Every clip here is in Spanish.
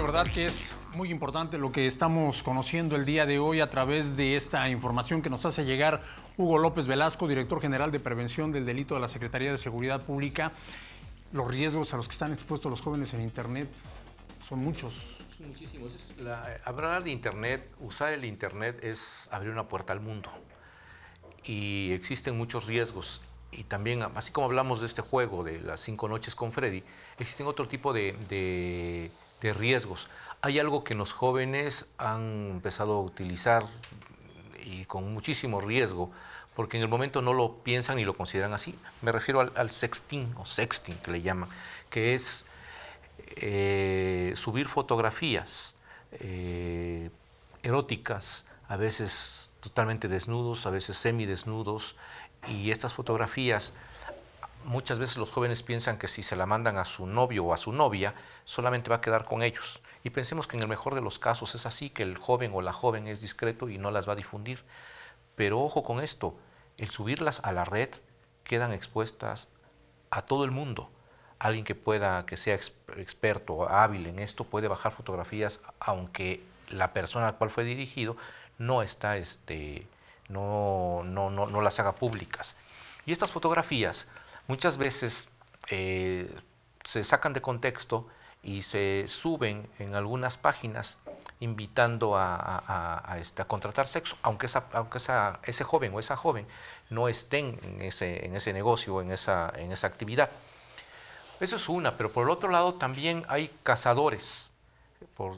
de verdad que es muy importante lo que estamos conociendo el día de hoy a través de esta información que nos hace llegar Hugo López Velasco, director general de Prevención del Delito de la Secretaría de Seguridad Pública. Los riesgos a los que están expuestos los jóvenes en Internet son muchos. Muchísimos. hablar de Internet, usar el Internet es abrir una puerta al mundo. Y existen muchos riesgos y también, así como hablamos de este juego de las cinco noches con Freddy, existen otro tipo de de riesgos. Hay algo que los jóvenes han empezado a utilizar y con muchísimo riesgo, porque en el momento no lo piensan y lo consideran así. Me refiero al, sexting o sexting que le llaman, que es eh, subir fotografías eh, eróticas, a veces totalmente desnudos, a veces semidesnudos, y estas fotografías muchas veces los jóvenes piensan que si se la mandan a su novio o a su novia, solamente va a quedar con ellos. Y pensemos que en el mejor de los casos es así, que el joven o la joven es discreto y no las va a difundir. Pero ojo con esto, el subirlas a la red quedan expuestas a todo el mundo. Alguien que pueda, que sea experto o hábil en esto, puede bajar fotografías, aunque la persona a la cual fue dirigido no está, este, no, no, no las haga públicas. Y estas fotografías, muchas veces eh, se sacan de contexto y se suben en algunas páginas invitando a, este, contratar sexo, aunque, esa, aunque ese joven o esa joven no estén en ese, en ese negocio, en esa, en esa actividad. Eso es una, pero por el otro lado también hay cazadores, por,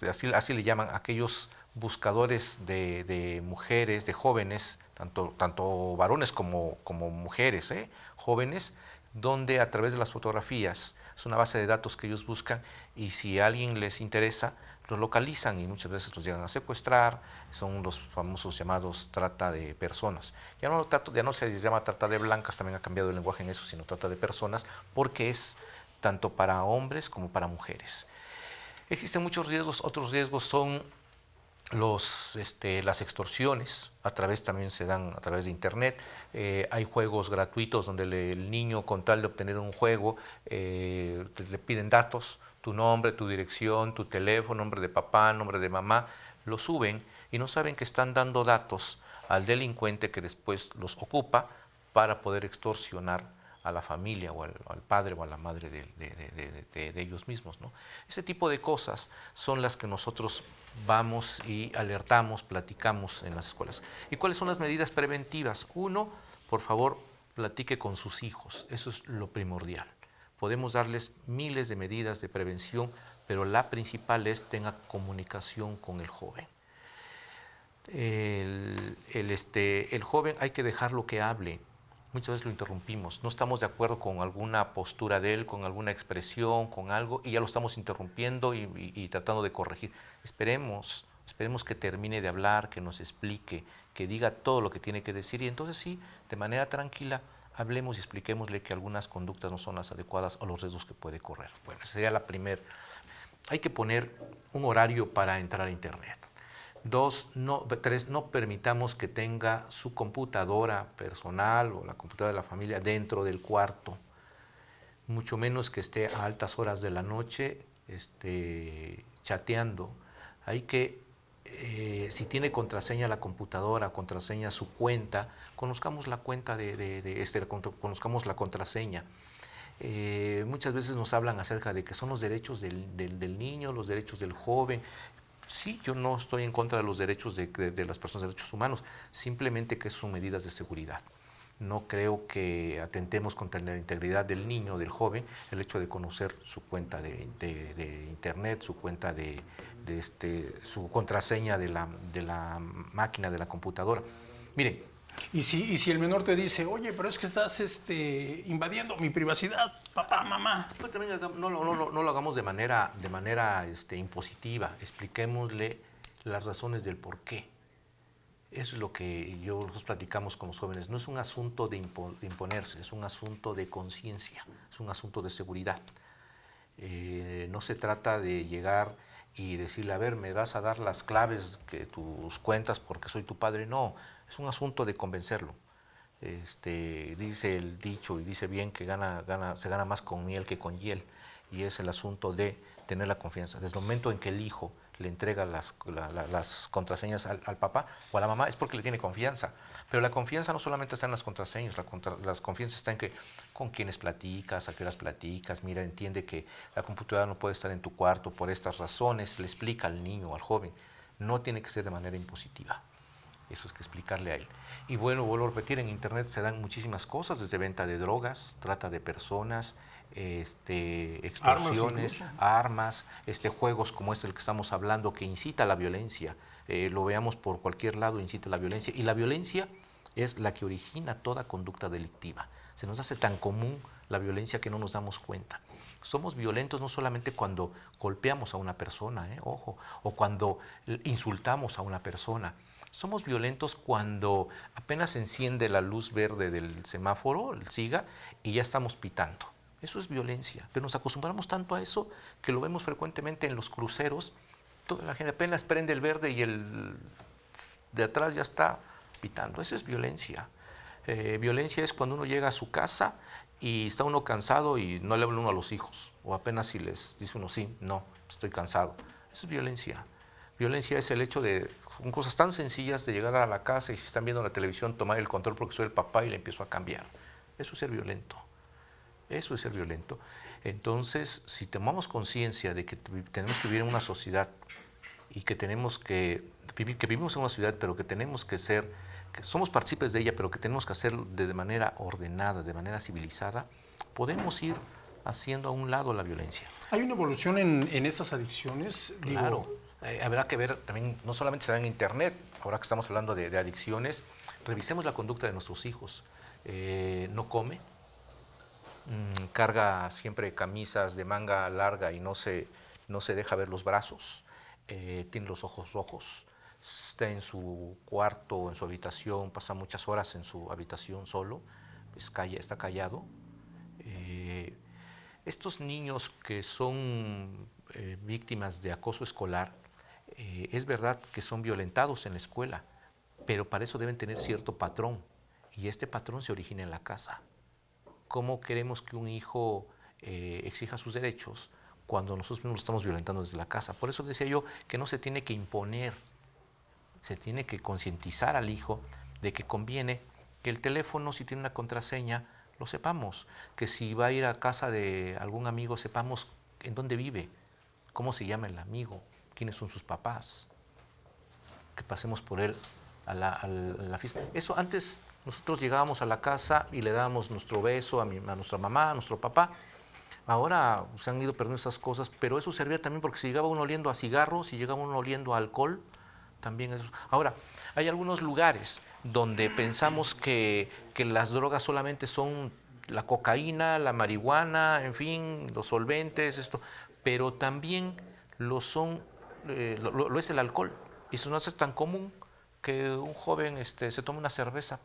eh, así, así, le llaman, aquellos buscadores de, mujeres, de jóvenes, tanto, tanto varones como, como mujeres, ¿eh? jóvenes, donde a través de las fotografías, es una base de datos que ellos buscan y si a alguien les interesa, los localizan y muchas veces los llegan a secuestrar, son los famosos llamados trata de personas. Ya no, ya no se llama trata de blancas, también ha cambiado el lenguaje en eso, sino trata de personas, porque es tanto para hombres como para mujeres. Existen muchos riesgos, otros riesgos son los, este, las extorsiones a través también se dan a través de internet eh, hay juegos gratuitos donde el niño con tal de obtener un juego eh, le piden datos tu nombre tu dirección tu teléfono nombre de papá nombre de mamá lo suben y no saben que están dando datos al delincuente que después los ocupa para poder extorsionar a la familia o al, padre o a la madre de, ellos mismos. Ese tipo de cosas son las que nosotros vamos y alertamos, platicamos en las escuelas. ¿Y cuáles son las medidas preventivas? Uno, por favor, platique con sus hijos. Eso es lo primordial. Podemos darles miles de medidas de prevención, pero la principal es tenga comunicación con el joven. el este, joven hay que dejarlo que hable, muchas veces lo interrumpimos. No estamos de acuerdo con alguna postura de él, con alguna expresión, con algo, y ya lo estamos interrumpiendo y, tratando de corregir. Esperemos, esperemos que termine de hablar, que nos explique, que diga todo lo que tiene que decir, y entonces sí, de manera tranquila, hablemos y expliquémosle que algunas conductas no son las adecuadas o los riesgos que puede correr. Bueno, sería la primera. Hay que poner un horario para entrar a Internet. Dos, tres, no permitamos que tenga su computadora personal o la computadora de la familia dentro del cuarto, mucho menos que esté a altas horas de la noche este, chateando. Hay que, eh, si tiene contraseña la computadora, contraseña su cuenta, conozcamos la cuenta de, este, conozcamos la contraseña. Eh, muchas veces nos hablan acerca de que son los derechos del, niño, los derechos del joven, sí, yo no estoy en contra de los derechos de, las personas, de derechos humanos, simplemente que son medidas de seguridad. No creo que atentemos contra la integridad del niño, del joven, el hecho de conocer su cuenta de, internet, su cuenta de, este, su contraseña de la, de la máquina, de la computadora. Miren, y si, el menor te dice, oye, pero es que estás este, invadiendo mi privacidad, papá, mamá. Pues no, lo hagamos de manera, de manera este, impositiva. Expliquémosle las razones del por qué. es lo que yo nosotros platicamos con los jóvenes. No es un asunto de, imponerse, es un asunto de conciencia, es un asunto de seguridad. Eh, no se trata de llegar y decirle, a ver, me vas a dar las claves de tus cuentas porque soy tu padre. No, es un asunto de convencerlo. Este, dice el dicho y dice bien que gana, gana, se gana más con miel que con hiel. Y es el asunto de tener la confianza. Desde el momento en que el hijo le entrega las, contraseñas al, papá o a la mamá es porque le tiene confianza. Pero la confianza no solamente está en las contraseñas, la, las confianza está en que con quienes platicas, a qué las platicas, mira, entiende que la computadora no puede estar en tu cuarto por estas razones, le explica al niño, o al joven. No tiene que ser de manera impositiva. Eso es que explicarle a él. Y bueno, vuelvo a repetir, en Internet se dan muchísimas cosas, desde venta de drogas, trata de personas, este, extorsiones, armas, este, juegos como es este el que estamos hablando que incita a la violencia. Eh, lo veamos por cualquier lado, incita a la violencia. Y la violencia es la que origina toda conducta delictiva. Se nos hace tan común la violencia que no nos damos cuenta somos violentos no solamente cuando golpeamos a una persona, ¿eh? ojo, o cuando insultamos a una persona. Somos violentos cuando apenas enciende la luz verde del semáforo, el SIGA, y ya estamos pitando. Eso es violencia. Pero nos acostumbramos tanto a eso que lo vemos frecuentemente en los cruceros. Toda la gente apenas prende el verde y el de atrás ya está pitando. Eso es violencia. Eh, violencia es cuando uno llega a su casa y está uno cansado y no le habla uno a los hijos, o apenas si les dice uno, sí, no, estoy cansado. Eso es violencia. Violencia es el hecho de, con cosas tan sencillas de llegar a la casa y si están viendo la televisión, tomar el control porque soy el papá y le empiezo a cambiar. Eso es ser violento. Eso es ser violento. Entonces, si tomamos conciencia de que tenemos que vivir en una sociedad y que tenemos que, que vivimos en una ciudad, pero que tenemos que ser que somos partícipes de ella, pero que tenemos que hacerlo de, manera ordenada, de manera civilizada, podemos ir haciendo a un lado la violencia. ¿Hay una evolución en, estas adicciones? Digo... Claro, eh, habrá que ver también, no solamente se en Internet, ahora que estamos hablando de, adicciones, revisemos la conducta de nuestros hijos. Eh, no come, mm, carga siempre camisas de manga larga y no se, no se deja ver los brazos, eh, tiene los ojos rojos, está en su cuarto, o en su habitación, pasa muchas horas en su habitación solo, está callado. Eh, estos niños que son eh, víctimas de acoso escolar, eh, es verdad que son violentados en la escuela, pero para eso deben tener cierto patrón y este patrón se origina en la casa. ¿Cómo queremos que un hijo exija sus derechos cuando nosotros mismos lo estamos violentando desde la casa? Por eso decía yo que no se tiene que imponer se tiene que concientizar al hijo de que conviene que el teléfono, si tiene una contraseña, lo sepamos, que si va a ir a casa de algún amigo, sepamos en dónde vive, cómo se llama el amigo, quiénes son sus papás, que pasemos por él a la, fiesta. Eso antes nosotros llegábamos a la casa y le dábamos nuestro beso a, nuestra mamá, a nuestro papá. Ahora se han ido perdiendo esas cosas, pero eso servía también porque si llegaba uno oliendo a cigarros, si llegaba uno oliendo a alcohol, también es... Ahora, hay algunos lugares donde pensamos que, que las drogas solamente son la cocaína, la marihuana, en fin, los solventes, esto, pero también lo son, eh, lo, es el alcohol. Y eso no es tan común que un joven este, se tome una cerveza.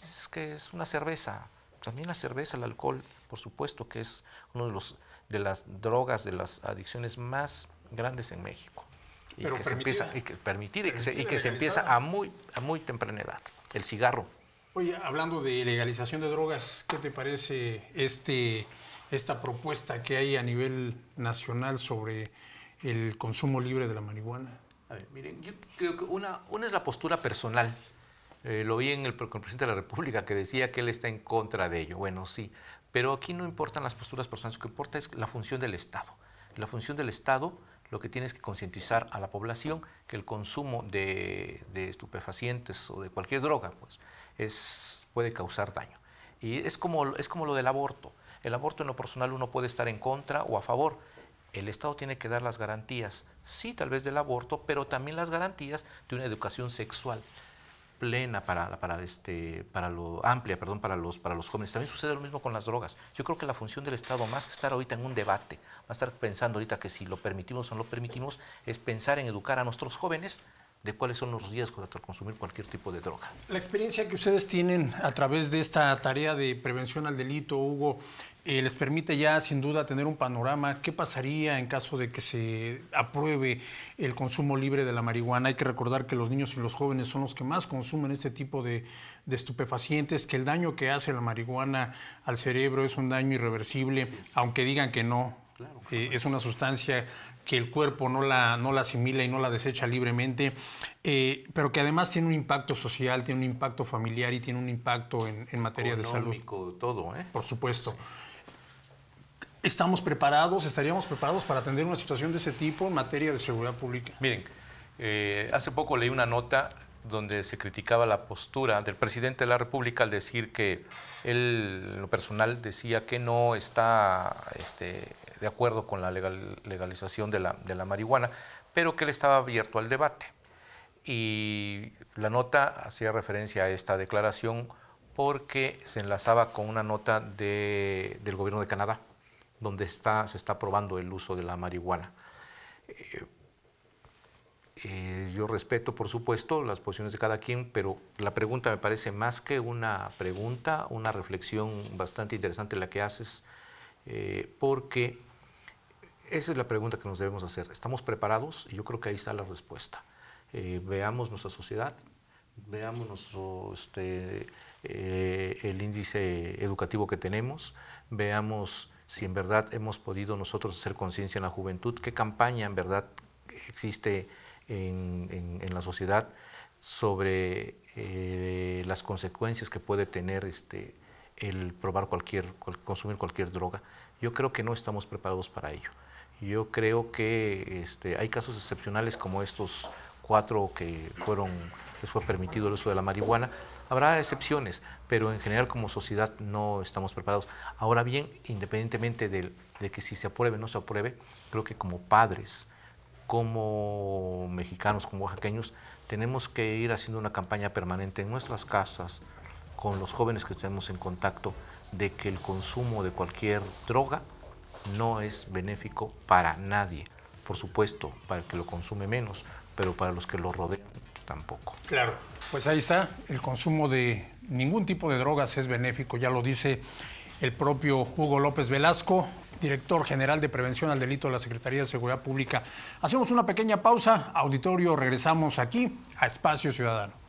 Es que es una cerveza. También la cerveza, el alcohol, por supuesto que es uno de los de las drogas, de las adicciones más grandes en México y que se empieza que se, empieza a muy, a muy temprana edad. El cigarro. Oye, hablando de legalización de drogas, ¿qué te parece este, esta propuesta que hay a nivel nacional sobre el consumo libre de la marihuana? A ver, miren, yo creo que una, una es la postura personal. Eh, lo vi en el, el presidente de la República que decía que él está en contra de ello. Bueno, sí, pero aquí no importan las posturas personales, lo que importa es la función del Estado. La función del Estado lo que tienes que concientizar a la población que el consumo de, estupefacientes o de cualquier droga pues, puede causar daño. Y es como, es como lo del aborto. El aborto en lo personal uno puede estar en contra o a favor. El Estado tiene que dar las garantías, sí, tal vez del aborto, pero también las garantías de una educación sexual plena para, para, este, para lo amplia, perdón, para los, para los jóvenes. También sucede lo mismo con las drogas. Yo creo que la función del Estado, más que estar ahorita en un debate, más estar pensando ahorita que si lo permitimos o no lo permitimos, es pensar en educar a nuestros jóvenes de cuáles son los riesgos al consumir cualquier tipo de droga. La experiencia que ustedes tienen a través de esta tarea de prevención al delito, Hugo, eh, les permite ya sin duda tener un panorama. ¿Qué pasaría en caso de que se apruebe el consumo libre de la marihuana? Hay que recordar que los niños y los jóvenes son los que más consumen este tipo de, estupefacientes, que el daño que hace la marihuana al cerebro es un daño irreversible, aunque digan que no. Eh, es una sustancia que el cuerpo no la, la asimila y no la desecha libremente, eh, pero que además tiene un impacto social, tiene un impacto familiar y tiene un impacto en, en materia de salud. todo, ¿eh? Por supuesto. ¿Estamos preparados? ¿Estaríamos preparados para atender una situación de ese tipo en materia de seguridad pública? Miren, eh, hace poco leí una nota donde se criticaba la postura del presidente de la República al decir que él, lo personal, decía que no está este, de acuerdo con la legalización de la, de la marihuana, pero que él estaba abierto al debate. Y la nota hacía referencia a esta declaración porque se enlazaba con una nota de, del gobierno de Canadá, donde se está probando el uso de la marihuana. Eh, eh, yo respeto, por supuesto, las posiciones de cada quien, pero la pregunta me parece más que una pregunta, una reflexión bastante interesante la que haces, eh, porque esa es la pregunta que nos debemos hacer. ¿Estamos preparados? Y yo creo que ahí está la respuesta. Eh, veamos nuestra sociedad, veamos nuestro, este, eh, el índice educativo que tenemos, veamos si en verdad hemos podido nosotros hacer conciencia en la juventud, qué campaña en verdad existe en, la sociedad sobre eh, las consecuencias que puede tener este, el probar cualquier, consumir cualquier droga. Yo creo que no estamos preparados para ello. Yo creo que este, hay casos excepcionales como estos cuatro que fueron, les fue permitido el uso de la marihuana. Habrá excepciones, pero en general como sociedad no estamos preparados. Ahora bien, independientemente de, que si se apruebe o no se apruebe, creo que como padres, como mexicanos, como oaxaqueños, tenemos que ir haciendo una campaña permanente en nuestras casas, con los jóvenes que tenemos en contacto, de que el consumo de cualquier droga no es benéfico para nadie. Por supuesto, para el que lo consume menos, pero para los que lo rodean tampoco. Claro. Pues ahí está, el consumo de ningún tipo de drogas es benéfico, ya lo dice el propio Hugo López Velasco, director general de Prevención al Delito de la Secretaría de Seguridad Pública. Hacemos una pequeña pausa, auditorio, regresamos aquí a Espacio Ciudadano.